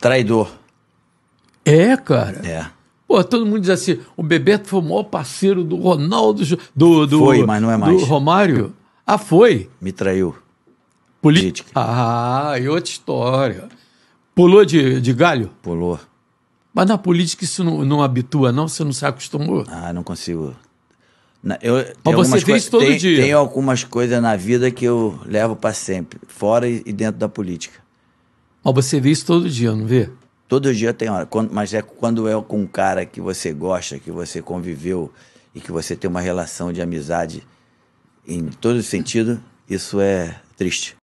Traidor. É, cara. É. Pô, todo mundo diz assim, o Bebeto foi o maior parceiro do Ronaldo... Do, do, foi, mas não é mais. Do Romário. Ah, foi? Me traiu. Política. Ah, e outra história. Pulou de, de galho? Pulou. Mas na política isso não, não habitua, não? Você não se acostumou? Ah, não consigo. eu, Mas você isso todo tem, dia. Tem algumas coisas na vida que eu levo para sempre, fora e dentro da política. Mas você vê isso todo dia, não vê? Todo dia tem hora. Quando, mas é quando é com um cara que você gosta, que você conviveu e que você tem uma relação de amizade em todo sentido, isso é triste.